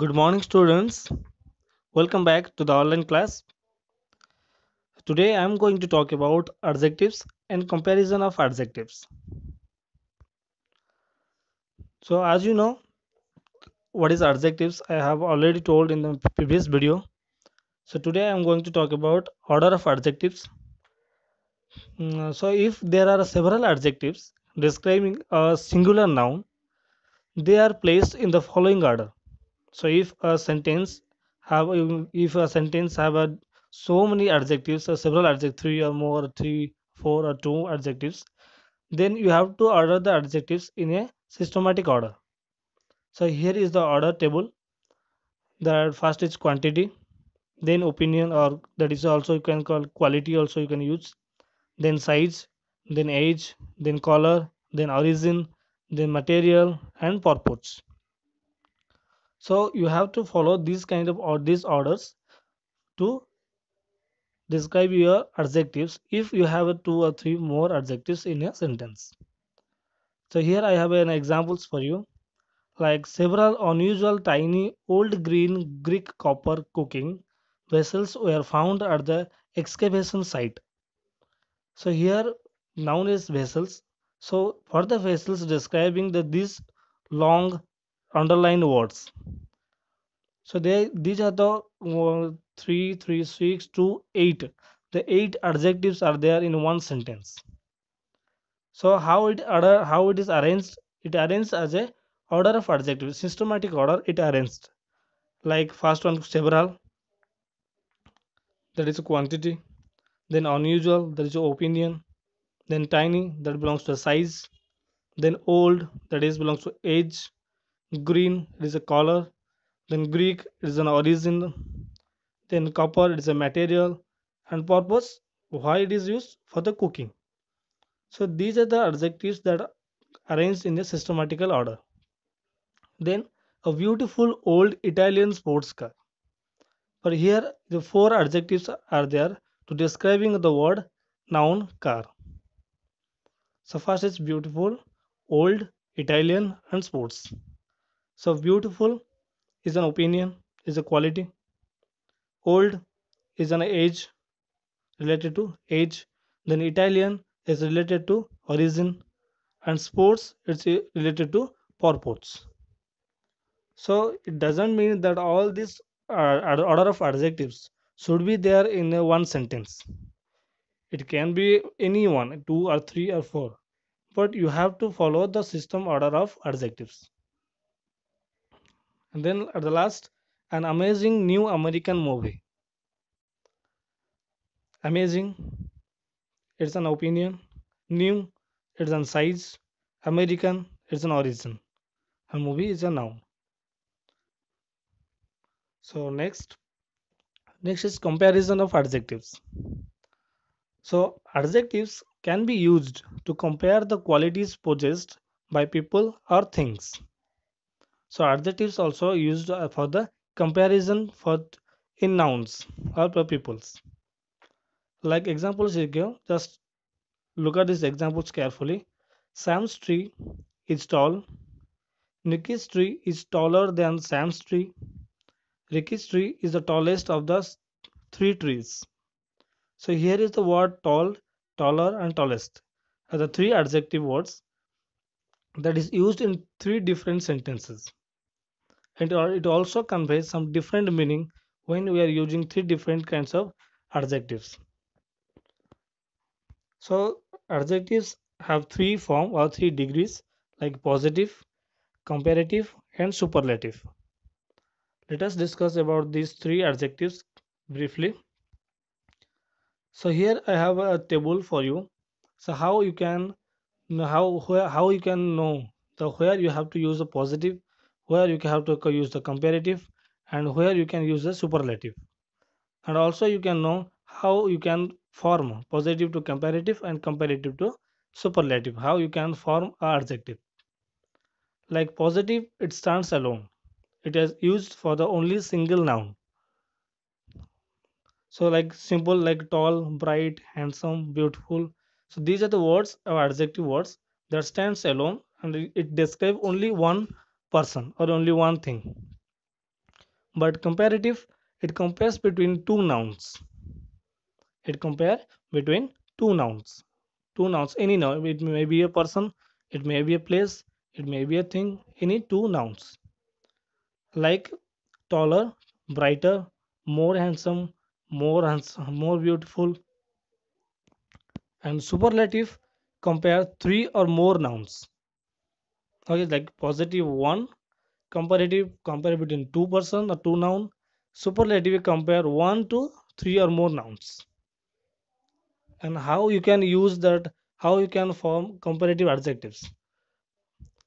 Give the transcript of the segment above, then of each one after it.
good morning students welcome back to the online class today i'm going to talk about adjectives and comparison of adjectives so as you know what is adjectives i have already told in the previous video so today i'm going to talk about order of adjectives mm, uh, so if there are several adjectives describing a singular noun they are placed in the following order so if a sentence have if a sentence have a so many adjectives or several adjectives three or more three four or two adjectives then you have to order the adjectives in a systematic order so here is the order table the first is quantity then opinion or that is also you can call quality also you can use then size then age then color then origin then material and purpose so you have to follow these kind of or these orders to describe your adjectives if you have two or three more adjectives in a sentence so here i have an examples for you like several unusual tiny old green greek copper cooking vessels were found at the excavation site so here noun is vessels so for the vessels describing that these long underline words so they these are the uh, three three six two eight the eight adjectives are there in one sentence so how it order how it is arranged it arranged as a order of adjectives systematic order it arranged like first one several that is quantity then unusual that is opinion then tiny that belongs to size then old that is belongs to age green it is a color then greek it is an origin then copper it is a material and purpose why it is used for the cooking so these are the adjectives that are arranged in a systematical order then a beautiful old italian sports car For here the four adjectives are there to describing the word noun car so first is beautiful old italian and sports so, beautiful is an opinion, is a quality. Old is an age, related to age. Then Italian is related to origin. And sports it's related to purpose. So, it doesn't mean that all these uh, order of adjectives should be there in one sentence it can be any one two or three or four but you have to follow the system order of adjectives and then at the last, an amazing new American movie. Amazing, it's an opinion. New, it's an size. American, it's an origin. A movie is a noun. So next, next is comparison of adjectives. So adjectives can be used to compare the qualities possessed by people or things so adjectives also used uh, for the comparison for in nouns or for peoples like examples you give just look at these examples carefully sam's tree is tall Nicky's tree is taller than Sam's tree. Ricky's tree is the tallest of the three trees. So here is the word tall, taller and tallest are the three adjective words that is used in three different sentences and uh, it also conveys some different meaning when we are using three different kinds of adjectives so adjectives have three form or three degrees like positive comparative and superlative let us discuss about these three adjectives briefly so here i have a table for you so how you can how how you can know the where you have to use a positive where you have to use the comparative and where you can use the superlative and also you can know how you can form positive to comparative and comparative to superlative how you can form a adjective like positive it stands alone it is used for the only single noun so like simple like tall bright handsome beautiful so these are the words or adjective words that stands alone and it describe only one person or only one thing. But comparative, it compares between two nouns. It compare between two nouns. Two nouns, any noun. It may be a person, it may be a place, it may be a thing, any two nouns. Like taller, brighter, more handsome, more handsome, more beautiful. And superlative compare three or more nouns okay like positive one comparative compare between two person or two noun superlative compare one to three or more nouns and how you can use that how you can form comparative adjectives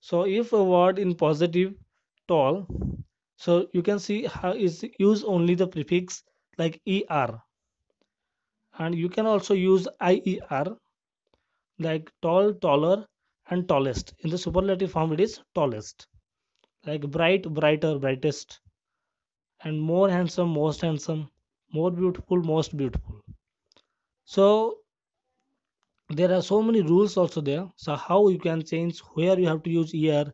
so if a word in positive tall so you can see how is use only the prefix like er and you can also use ier like tall taller and tallest in the superlative form it is tallest like bright brighter brightest and more handsome most handsome more beautiful most beautiful so there are so many rules also there so how you can change where you have to use ear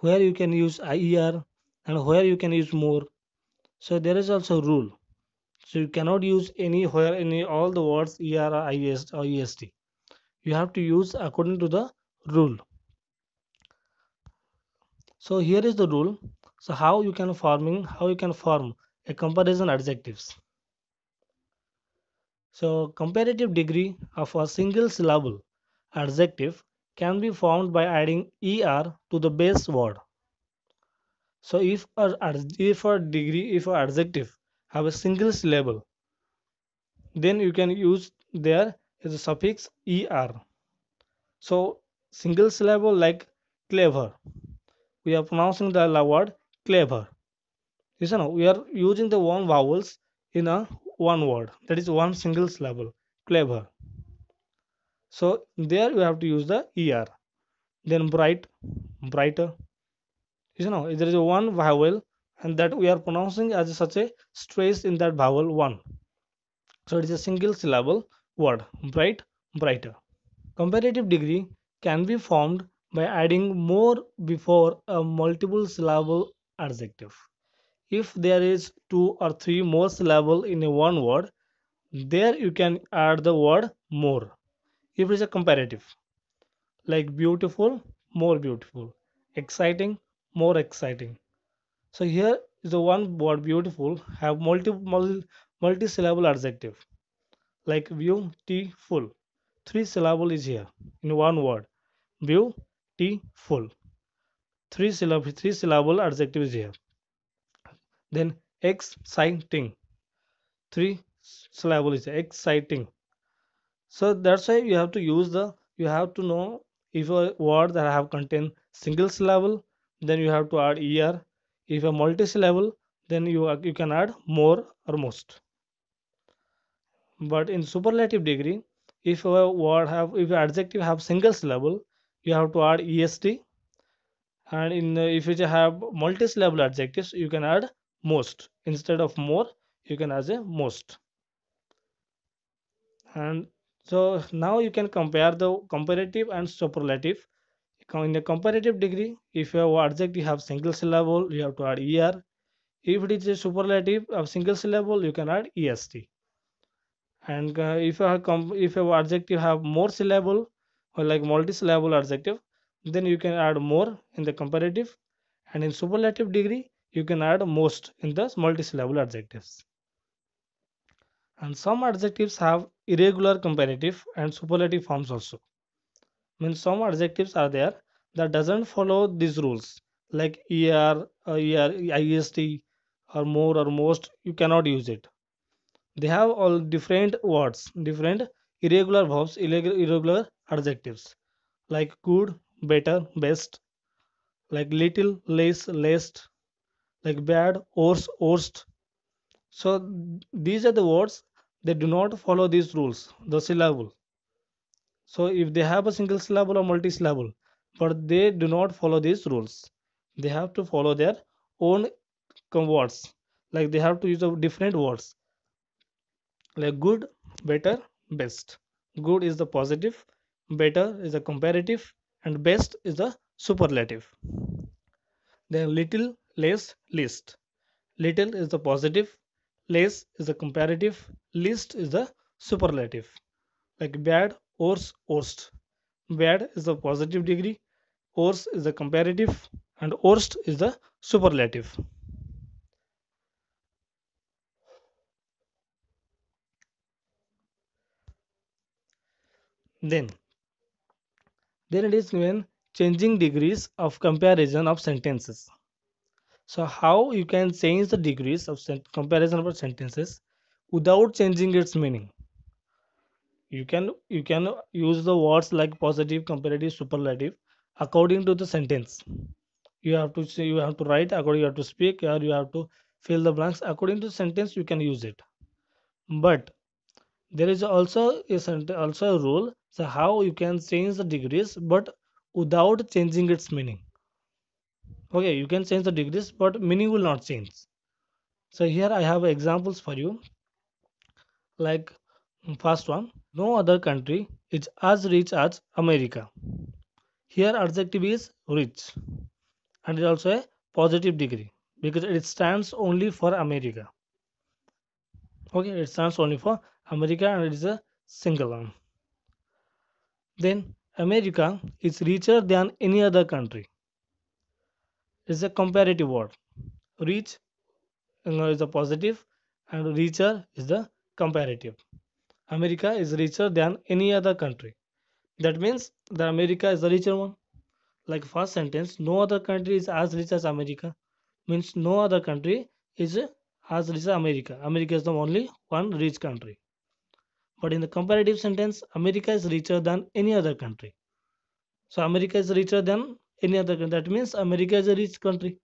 where you can use ear and where you can use more so there is also rule so you cannot use anywhere in any, all the words er or or est you have to use according to the rule so here is the rule so how you can forming how you can form a comparison adjectives so comparative degree of a single syllable adjective can be formed by adding er to the base word so if a if a degree if a adjective have a single syllable then you can use there as a suffix er so single syllable like clever we are pronouncing the word clever you know we are using the one vowels in a one word that is one single syllable clever so there you have to use the er then bright brighter you know there is one vowel and that we are pronouncing as such a stress in that vowel one so it is a single syllable word bright brighter comparative degree can be formed by adding more before a multiple syllable adjective if there is two or three more syllable in a one word there you can add the word more if it is a comparative like beautiful more beautiful exciting more exciting so here is the one word beautiful have multi multi, multi syllable adjective like beautiful three syllable is here in one word beautiful three syllable three syllable adjective is here then exciting three syllable is exciting so that's why you have to use the you have to know if a word that have contain single syllable then you have to add er if a multisyllable then you you can add more or most but in superlative degree if a word have if adjective have single syllable you have to add est and in if you have multi-syllable adjectives you can add most instead of more you can add a most and so now you can compare the comparative and superlative in the comparative degree if you have adjective you have single syllable you have to add er if it is a superlative of single syllable you can add est and uh, if you have if your adjective have more syllable or like syllable adjective then you can add more in the comparative and in superlative degree you can add most in the syllable adjectives and some adjectives have irregular comparative and superlative forms also means some adjectives are there that doesn't follow these rules like er, er, ist or more or most you cannot use it they have all different words different irregular verbs irregular adjectives like good better best like little less least like bad worse worst so these are the words they do not follow these rules the syllable so if they have a single syllable or multi-syllable, but they do not follow these rules they have to follow their own words like they have to use a different words like good better best good is the positive better is the comparative and best is the superlative then little less least little is the positive less is the comparative least is the superlative like bad ors orst bad is the positive degree ors is the comparative and orst is the superlative then then it is when changing degrees of comparison of sentences so how you can change the degrees of comparison of sentences without changing its meaning you can you can use the words like positive comparative superlative according to the sentence you have to say you have to write according you have to speak or you have to fill the blanks according to sentence you can use it but there is also a also a rule so how you can change the degrees but without changing its meaning okay you can change the degrees but meaning will not change so here i have examples for you like First one, no other country is as rich as America. Here adjective is rich and it also a positive degree because it stands only for America. Okay, it stands only for America and it is a single one. Then America is richer than any other country. It's a comparative word. Rich you know, is a positive and richer is the comparative. America is richer than any other country. That means that America is the richer one. Like first sentence, no other country is as rich as America. Means no other country is as rich as America. America is the only one rich country. But in the comparative sentence, America is richer than any other country. So America is richer than any other country. That means America is a rich country.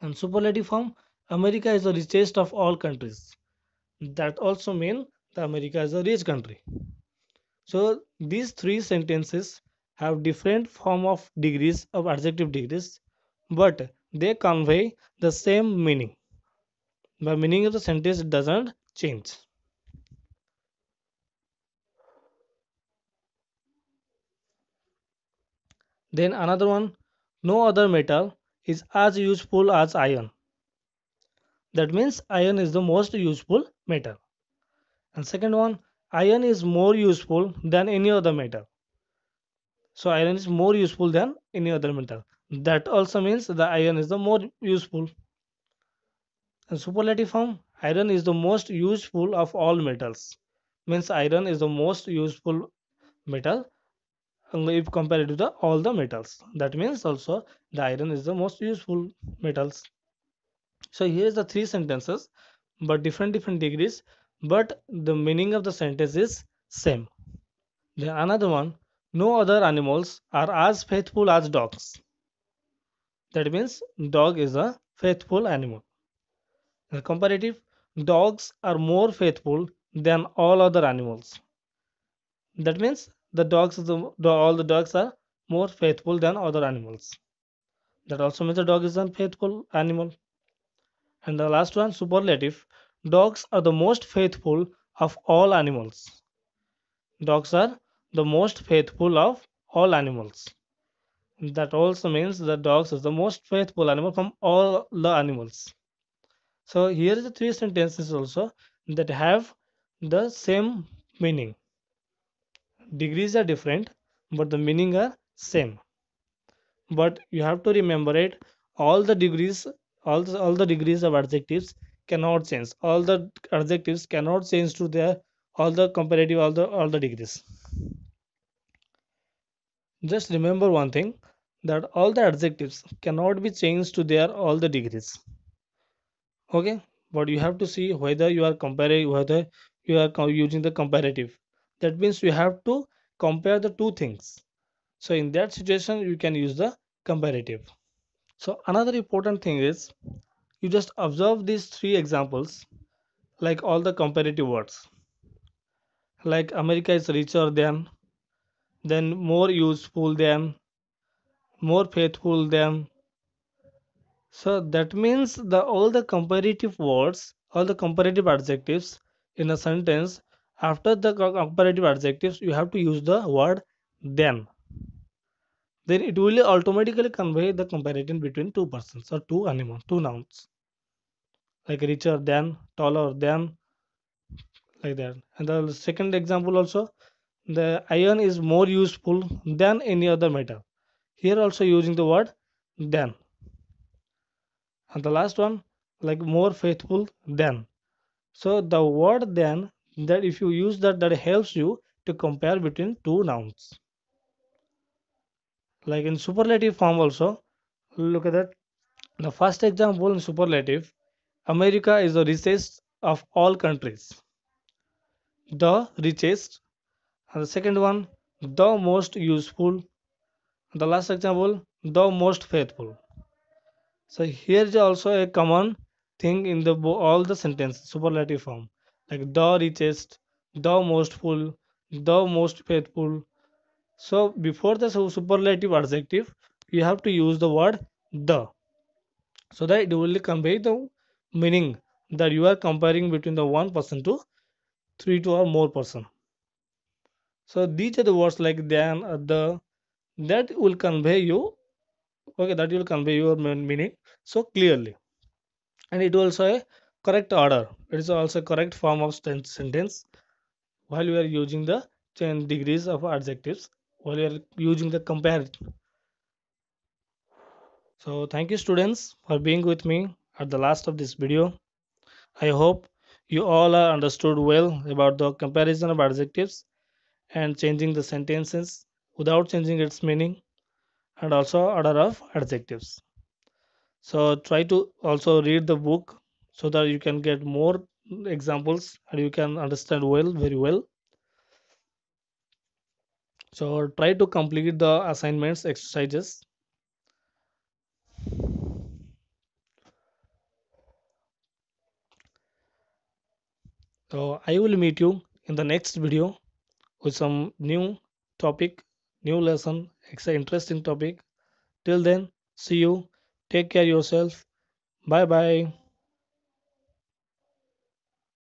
And superlative form, America is the richest of all countries. That also means the America is a rich country. So these three sentences have different form of degrees of adjective degrees, but they convey the same meaning. The meaning of the sentence doesn't change. Then another one, no other metal is as useful as iron. That means iron is the most useful metal and second one iron is more useful than any other metal so iron is more useful than any other metal that also means the iron is the more useful and superlative form iron is the most useful of all metals means iron is the most useful metal um, if compared to the all the metals that means also the iron is the most useful metals so here's the three sentences but different different degrees but the meaning of the sentence is same. The another one, no other animals are as faithful as dogs. That means dog is a faithful animal. The comparative, dogs are more faithful than all other animals. That means the dogs, the, all the dogs are more faithful than other animals. That also means the dog is an faithful animal. And the last one, superlative, Dogs are the most faithful of all animals. Dogs are the most faithful of all animals. That also means that dogs is the most faithful animal from all the animals. So here is the three sentences also that have the same meaning. Degrees are different, but the meaning are same. But you have to remember it. All the degrees, all the, all the degrees of adjectives cannot change all the adjectives cannot change to their all the comparative all the all the degrees just remember one thing that all the adjectives cannot be changed to their all the degrees okay but you have to see whether you are comparing whether you are using the comparative that means you have to compare the two things so in that situation you can use the comparative so another important thing is you just observe these three examples like all the comparative words like america is richer than then more useful than more faithful than so that means the all the comparative words all the comparative adjectives in a sentence after the comparative adjectives you have to use the word then then it will automatically convey the comparison between two persons or two animals, two nouns like richer than, taller than, like that. And the second example also, the iron is more useful than any other metal. Here also using the word than. And the last one, like more faithful than. So the word than that if you use that that helps you to compare between two nouns like in superlative form also look at that the first example in superlative america is the richest of all countries the richest and the second one the most useful the last example the most faithful so here is also a common thing in the all the sentence superlative form like the richest the most full the most faithful so before the superlative adjective you have to use the word the so that it will convey the meaning that you are comparing between the one person to three to or more person so these are the words like than uh, the that will convey you okay that will convey your meaning so clearly and it also a correct order it is also correct form of sentence while you are using the 10 degrees of adjectives while you are using the compare so thank you students for being with me at the last of this video i hope you all are understood well about the comparison of adjectives and changing the sentences without changing its meaning and also order of adjectives so try to also read the book so that you can get more examples and you can understand well very well so try to complete the assignments exercises so i will meet you in the next video with some new topic new lesson it's an interesting topic till then see you take care yourself bye bye